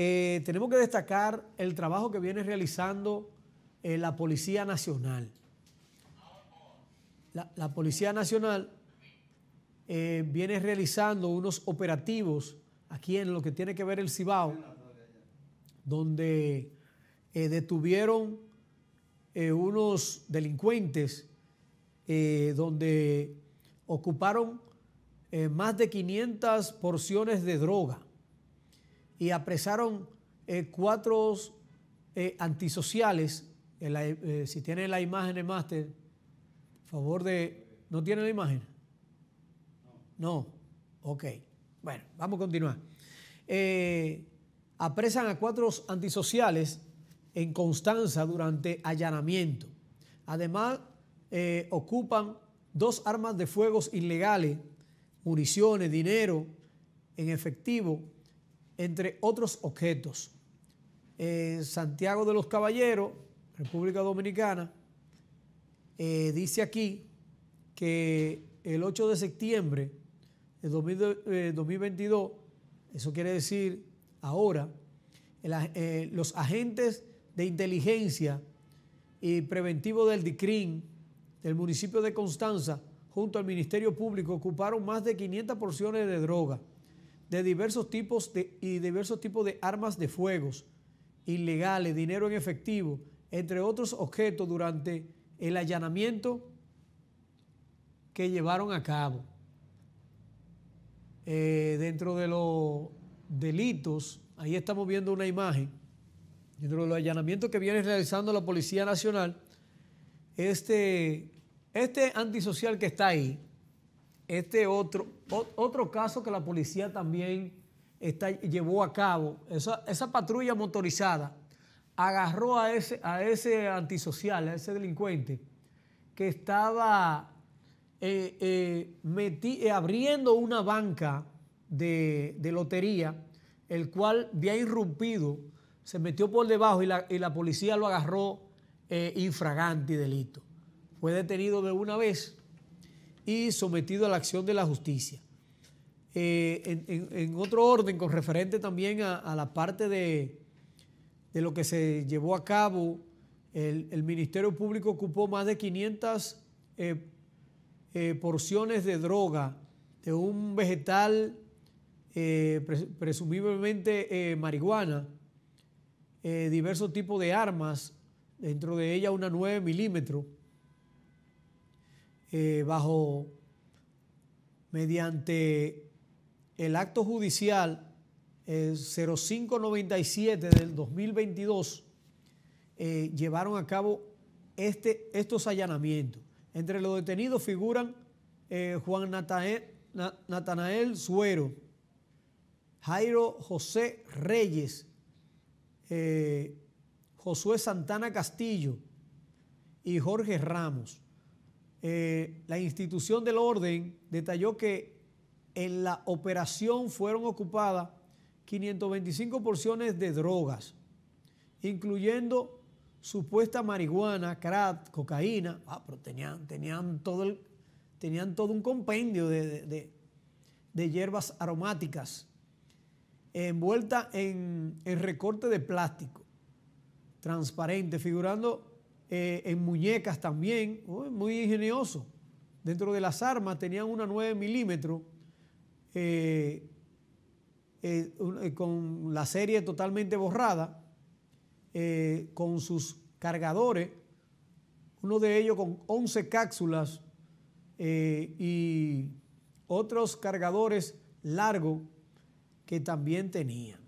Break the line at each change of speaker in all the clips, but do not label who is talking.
Eh, tenemos que destacar el trabajo que viene realizando eh, la Policía Nacional. La, Policía Nacional eh, viene realizando unos operativos aquí en lo que tiene que ver el Cibao, donde detuvieron unos delincuentes, donde ocuparon más de 500 porciones de droga y apresaron eh, cuatro eh, antisociales. Eh, si tienen la imagen, de máster, favor de... ¿No tiene la imagen? No. Ok. Bueno, vamos a continuar. apresan a cuatro antisociales en Constanza durante allanamiento. Además, ocupan dos armas de fuegos ilegales, municiones, dinero en efectivo entre otros objetos. Santiago de los Caballeros, República Dominicana, eh, dice aquí que el 8 de septiembre de 2022, eh, eso quiere decir ahora, eh, los agentes de inteligencia y preventivo del DICRIN del municipio de Constanza, junto al Ministerio Público, ocuparon más de 500 porciones de droga de diversos tipos de, y diversos tipos de armas de fuego ilegales, dinero en efectivo, entre otros objetos durante el allanamiento que llevaron a cabo. Eh, dentro de los delitos, ahí estamos viendo una imagen, dentro de los allanamientos que viene realizando la Policía Nacional, este, este antisocial que está ahí, este otro, otro caso que la policía también está, llevó a cabo, esa, patrulla motorizada agarró a ese, a ese antisocial, a ese delincuente que estaba eh, eh, eh, abriendo una banca de, lotería, el cual había irrumpido, se metió por debajo y la, y la policía lo agarró infragante delito. Fue detenido de una vez y sometido a la acción de la justicia. Eh, en, otro orden, con referente también a, la parte de, lo que se llevó a cabo, el, Ministerio Público ocupó más de 500 eh, eh, porciones de droga de un vegetal presumiblemente marihuana, diversos tipos de armas, dentro de ella una 9 milímetros eh, bajo, mediante el acto judicial 0597 del 2022, eh, llevaron a cabo este, estos allanamientos. Entre los detenidos figuran eh, Juan Natanael, Suero, Jairo José Reyes, Josué Santana Castillo y Jorge Ramos. Eh, la institución del orden detalló que en la operación fueron ocupadas 525 porciones de drogas, incluyendo supuesta marihuana, crack, cocaína. Ah, pero tenían, tenían, todo, el, tenían todo un compendio de, hierbas aromáticas envuelta en, en recorte de plástico transparente, figurando eh, en muñecas también, muy ingenioso. Dentro de las armas tenían una 9 milímetros eh, eh, con la serie totalmente borrada, con sus cargadores, uno de ellos con 11 cápsulas y otros cargadores largos que también tenían.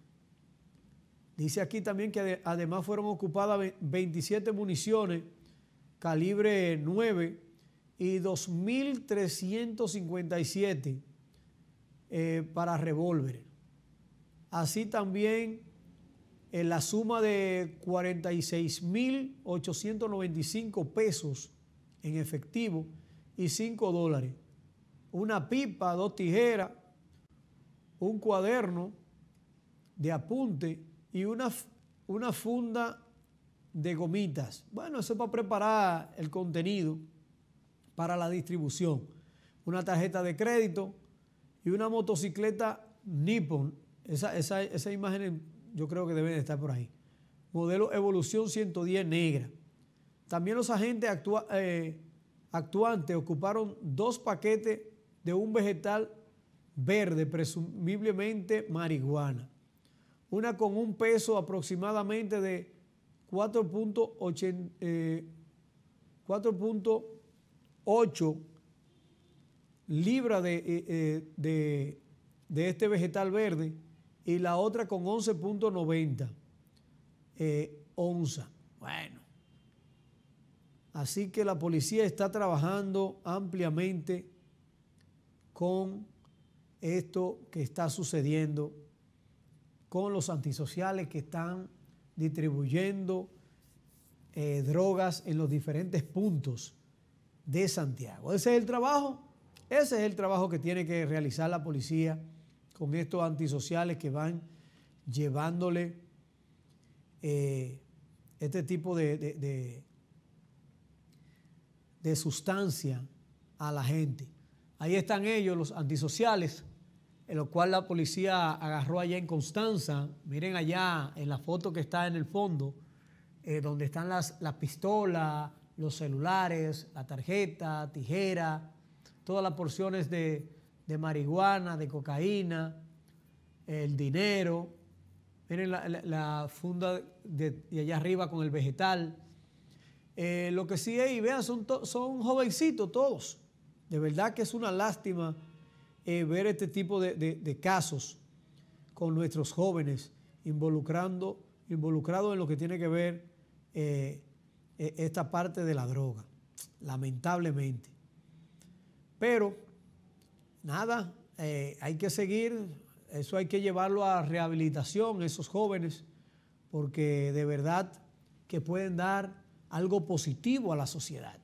Dice aquí también que además fueron ocupadas 27 municiones calibre 9 y 2.357 eh, para revólveres. Así también la suma de 46.895 pesos en efectivo y 5 dólares. Una pipa, dos tijeras, un cuaderno de apunte y una, una funda de gomitas. Bueno, eso es para preparar el contenido para la distribución. Una tarjeta de crédito y una motocicleta Nippon. Esa, imagen yo creo que deben estar por ahí. Modelo Evolución 110 negra. También los agentes eh, actuantes ocuparon dos paquetes de un vegetal verde, presumiblemente marihuana una con un peso aproximadamente de 4.8 eh, libras eh, eh, de, este vegetal verde y la otra con 11.90 onzas. onza. Bueno, así que la policía está trabajando ampliamente con esto que está sucediendo con los antisociales que están distribuyendo eh, drogas en los diferentes puntos de Santiago. Ese es el trabajo, ese es el trabajo que tiene que realizar la policía con estos antisociales que van llevándole eh, este tipo de, de sustancia a la gente. Ahí están ellos, los antisociales, en lo cual la policía agarró allá en Constanza. Miren allá en la foto que está en el fondo, eh, donde están las, las pistolas, los celulares, la tarjeta, tijera, todas las porciones de, marihuana, de cocaína, el dinero. Miren la, funda de, allá arriba con el vegetal. Eh, lo que sí hay, vean, son, son jovencitos todos. De verdad que es una lástima eh, ver este tipo de, casos con nuestros jóvenes involucrando, involucrados en lo que tiene que ver eh, e, esta parte de la droga, lamentablemente. Pero, nada, eh, hay que seguir, eso hay que llevarlo a rehabilitación, esos jóvenes, porque de verdad que pueden dar algo positivo a la sociedad.